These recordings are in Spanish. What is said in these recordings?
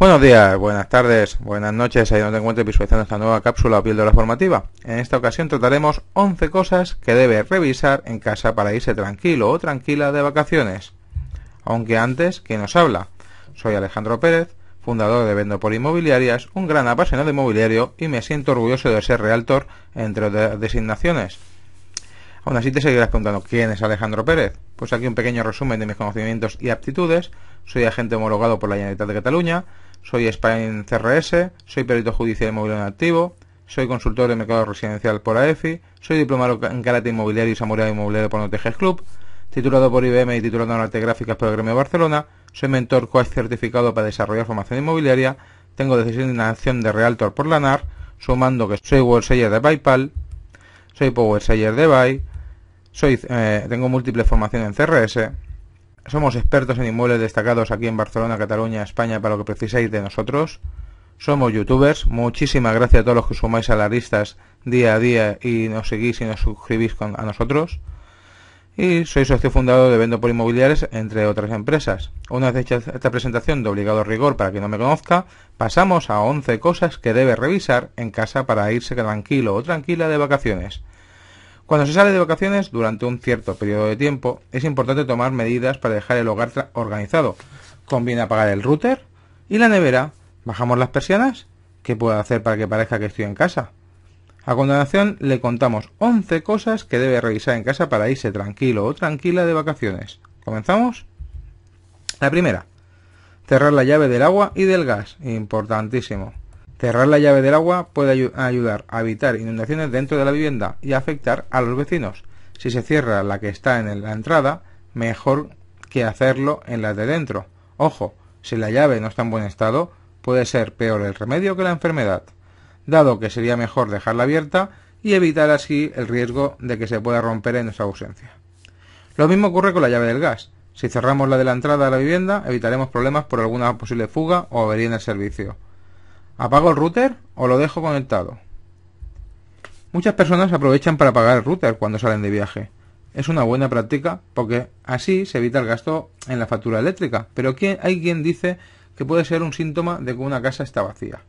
Buenos días, buenas tardes, buenas noches, ahí donde te encuentres visualizando esta nueva cápsula o píldora formativa. En esta ocasión trataremos 11 cosas que debe revisar en casa para irse tranquilo o tranquila de vacaciones. Aunque antes, ¿quién nos habla? Soy Alejandro Pérez, fundador de Vendo por Inmobiliarias, un gran apasionado de inmobiliario y me siento orgulloso de ser realtor entre otras designaciones. Aún así te seguirás preguntando quién es Alejandro Pérez. Pues aquí un pequeño resumen de mis conocimientos y aptitudes. Soy agente homologado por la Generalitat de Cataluña, soy Spain CRS, soy perito judicial inmobiliario en activo, soy consultor de mercado residencial por AEFI, soy diplomado en carácter inmobiliario y samurái inmobiliario por Notejes Club, titulado por IBM y titulado en arte gráficas por el Gremio de Barcelona, soy mentor coach certificado para desarrollar formación inmobiliaria, tengo decisión de acción de Realtor por Lanar, sumando que soy World de PayPal, soy Power Seller de Buy, soy, eh, tengo múltiples formaciones en CRS, somos expertos en inmuebles destacados aquí en Barcelona, Cataluña, España, para lo que preciséis de nosotros. Somos youtubers. Muchísimas gracias a todos los que sumáis a las listas día a día y nos seguís y nos suscribís a nosotros. Y soy socio fundador de Vendo por Inmobiliares, entre otras empresas. Una vez hecha esta presentación de obligado rigor para quien no me conozca, pasamos a 11 cosas que debe revisar en casa para irse tranquilo o tranquila de vacaciones. Cuando se sale de vacaciones durante un cierto periodo de tiempo, es importante tomar medidas para dejar el hogar organizado. Conviene apagar el router y la nevera. Bajamos las persianas. ¿Qué puedo hacer para que parezca que estoy en casa? A continuación le contamos 11 cosas que debe revisar en casa para irse tranquilo o tranquila de vacaciones. ¿Comenzamos? La primera. Cerrar la llave del agua y del gas. Importantísimo. Cerrar la llave del agua puede ayudar a evitar inundaciones dentro de la vivienda y afectar a los vecinos. Si se cierra la que está en la entrada, mejor que hacerlo en la de dentro. Ojo, si la llave no está en buen estado, puede ser peor el remedio que la enfermedad, dado que sería mejor dejarla abierta y evitar así el riesgo de que se pueda romper en nuestra ausencia. Lo mismo ocurre con la llave del gas. Si cerramos la de la entrada a la vivienda, evitaremos problemas por alguna posible fuga o avería en el servicio. ¿Apago el router o lo dejo conectado? Muchas personas aprovechan para apagar el router cuando salen de viaje. Es una buena práctica porque así se evita el gasto en la factura eléctrica, pero hay quien dice que puede ser un síntoma de que una casa está vacía,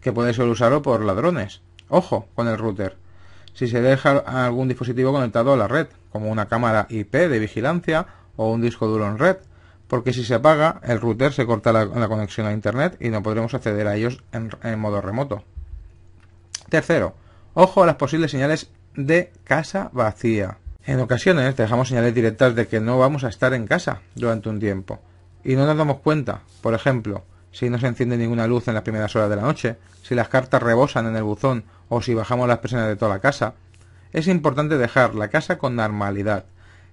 que puede ser usado por ladrones. Ojo con el router. Si se deja algún dispositivo conectado a la red, como una cámara IP de vigilancia o un disco duro en red, porque si se apaga, el router se corta la, conexión a Internet y no podremos acceder a ellos en, en modo remoto. Tercero, ojo a las posibles señales de casa vacía. En ocasiones dejamos señales directas de que no vamos a estar en casa durante un tiempo y no nos damos cuenta. Por ejemplo, si no se enciende ninguna luz en las primeras horas de la noche, si las cartas rebosan en el buzón o si bajamos las presiones de toda la casa, es importante dejar la casa con normalidad,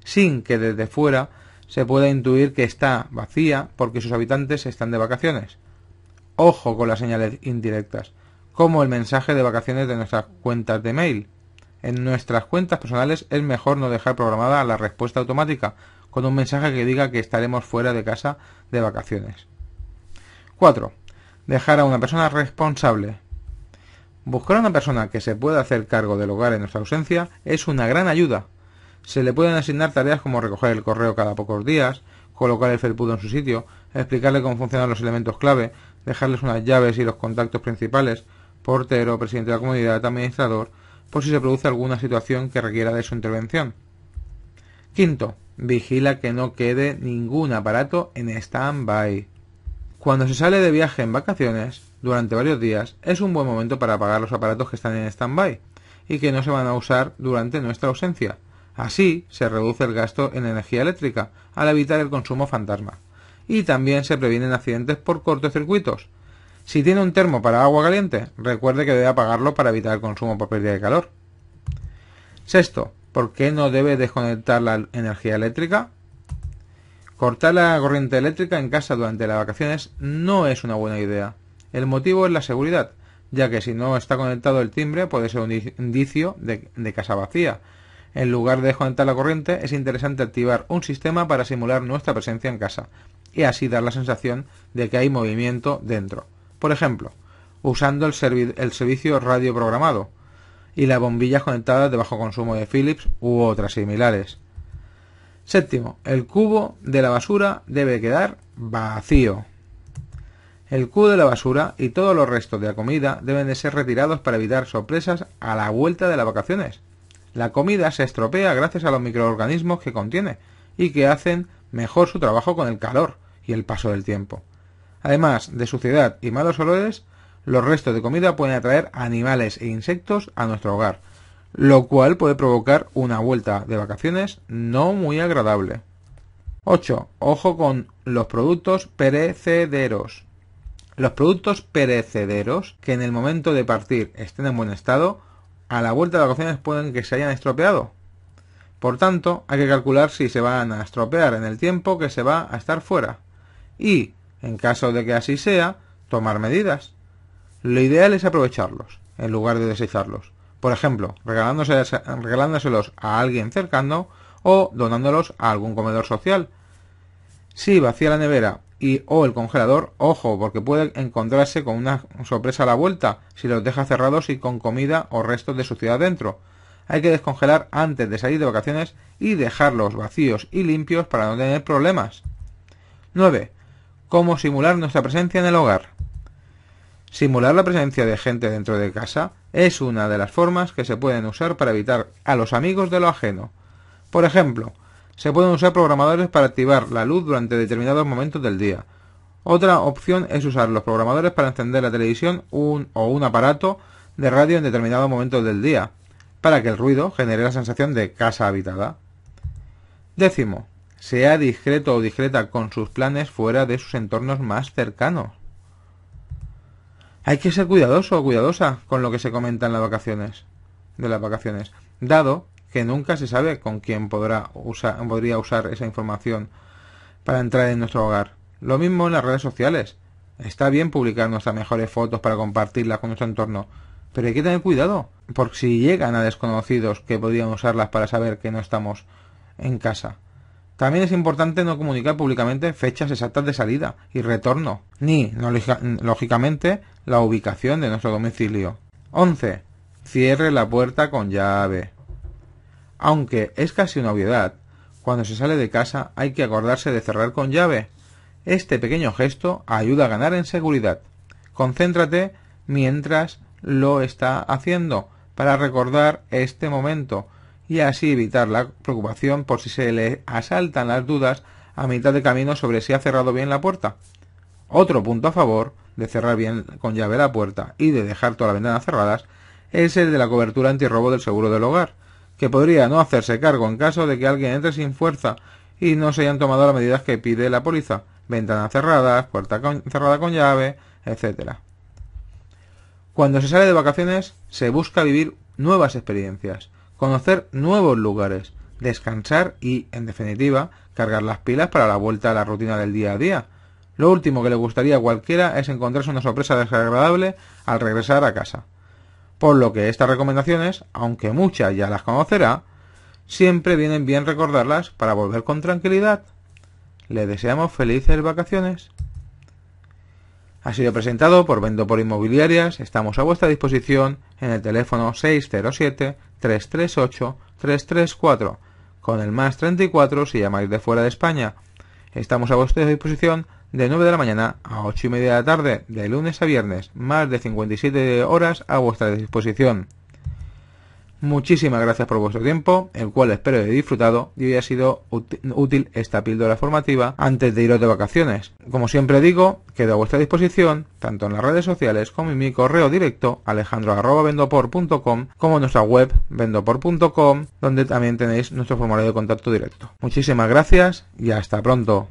sin que desde fuera se puede intuir que está vacía porque sus habitantes están de vacaciones. Ojo con las señales indirectas, como el mensaje de vacaciones de nuestras cuentas de mail. En nuestras cuentas personales es mejor no dejar programada la respuesta automática con un mensaje que diga que estaremos fuera de casa de vacaciones. 4. Dejar a una persona responsable. Buscar a una persona que se pueda hacer cargo del hogar en nuestra ausencia es una gran ayuda, se le pueden asignar tareas como recoger el correo cada pocos días, colocar el felpudo en su sitio, explicarle cómo funcionan los elementos clave, dejarles unas llaves y los contactos principales, portero, presidente de la comunidad, administrador, por si se produce alguna situación que requiera de su intervención. Quinto, vigila que no quede ningún aparato en stand-by. Cuando se sale de viaje en vacaciones, durante varios días, es un buen momento para apagar los aparatos que están en stand-by y que no se van a usar durante nuestra ausencia. Así se reduce el gasto en energía eléctrica al evitar el consumo fantasma. Y también se previenen accidentes por cortocircuitos. Si tiene un termo para agua caliente, recuerde que debe apagarlo para evitar el consumo por pérdida de calor. Sexto, ¿por qué no debe desconectar la energía eléctrica? Cortar la corriente eléctrica en casa durante las vacaciones no es una buena idea. El motivo es la seguridad, ya que si no está conectado el timbre puede ser un indicio de, de casa vacía, en lugar de desconectar la corriente, es interesante activar un sistema para simular nuestra presencia en casa y así dar la sensación de que hay movimiento dentro. Por ejemplo, usando el, el servicio radio programado y las bombillas conectadas de bajo consumo de Philips u otras similares. Séptimo, el cubo de la basura debe quedar vacío. El cubo de la basura y todos los restos de la comida deben de ser retirados para evitar sorpresas a la vuelta de las vacaciones. La comida se estropea gracias a los microorganismos que contiene y que hacen mejor su trabajo con el calor y el paso del tiempo. Además de suciedad y malos olores, los restos de comida pueden atraer animales e insectos a nuestro hogar, lo cual puede provocar una vuelta de vacaciones no muy agradable. 8. Ojo con los productos perecederos. Los productos perecederos que en el momento de partir estén en buen estado a la vuelta de vacaciones pueden que se hayan estropeado. Por tanto, hay que calcular si se van a estropear en el tiempo que se va a estar fuera. Y, en caso de que así sea, tomar medidas. Lo ideal es aprovecharlos, en lugar de desecharlos. Por ejemplo, regalándoselos a alguien cercano o donándolos a algún comedor social. Si vacía la nevera y o el congelador, ojo, porque puede encontrarse con una sorpresa a la vuelta si los deja cerrados y con comida o restos de suciedad dentro. Hay que descongelar antes de salir de vacaciones y dejarlos vacíos y limpios para no tener problemas. 9. Cómo simular nuestra presencia en el hogar. Simular la presencia de gente dentro de casa es una de las formas que se pueden usar para evitar a los amigos de lo ajeno. Por ejemplo, se pueden usar programadores para activar la luz durante determinados momentos del día. Otra opción es usar los programadores para encender la televisión un, o un aparato de radio en determinados momentos del día, para que el ruido genere la sensación de casa habitada. Décimo, sea discreto o discreta con sus planes fuera de sus entornos más cercanos. Hay que ser cuidadoso o cuidadosa con lo que se comenta en las vacaciones, de las vacaciones, dado que nunca se sabe con quién podrá usar, podría usar esa información para entrar en nuestro hogar. Lo mismo en las redes sociales. Está bien publicar nuestras mejores fotos para compartirlas con nuestro entorno, pero hay que tener cuidado, porque si llegan a desconocidos que podrían usarlas para saber que no estamos en casa. También es importante no comunicar públicamente fechas exactas de salida y retorno, ni, lógicamente, la ubicación de nuestro domicilio. 11. Cierre la puerta con llave. Aunque es casi una obviedad, cuando se sale de casa hay que acordarse de cerrar con llave. Este pequeño gesto ayuda a ganar en seguridad. Concéntrate mientras lo está haciendo para recordar este momento y así evitar la preocupación por si se le asaltan las dudas a mitad de camino sobre si ha cerrado bien la puerta. Otro punto a favor de cerrar bien con llave la puerta y de dejar todas las ventanas cerradas es el de la cobertura antirrobo del seguro del hogar que podría no hacerse cargo en caso de que alguien entre sin fuerza y no se hayan tomado las medidas que pide la póliza, ventanas cerradas, puerta cerrada con llave, etc. Cuando se sale de vacaciones, se busca vivir nuevas experiencias, conocer nuevos lugares, descansar y, en definitiva, cargar las pilas para la vuelta a la rutina del día a día. Lo último que le gustaría a cualquiera es encontrarse una sorpresa desagradable al regresar a casa. Por lo que estas recomendaciones, aunque muchas ya las conocerá, siempre vienen bien recordarlas para volver con tranquilidad. Le deseamos felices vacaciones. Ha sido presentado por Vendo por Inmobiliarias. Estamos a vuestra disposición en el teléfono 607-338-334 con el más 34 si llamáis de fuera de España. Estamos a vuestra disposición de 9 de la mañana a 8 y media de la tarde, de lunes a viernes, más de 57 horas a vuestra disposición. Muchísimas gracias por vuestro tiempo, el cual espero he disfrutado y haya sido útil esta píldora formativa antes de iros de vacaciones. Como siempre digo, quedo a vuestra disposición, tanto en las redes sociales como en mi correo directo alejandro.vendopor.com como en nuestra web vendopor.com, donde también tenéis nuestro formulario de contacto directo. Muchísimas gracias y hasta pronto.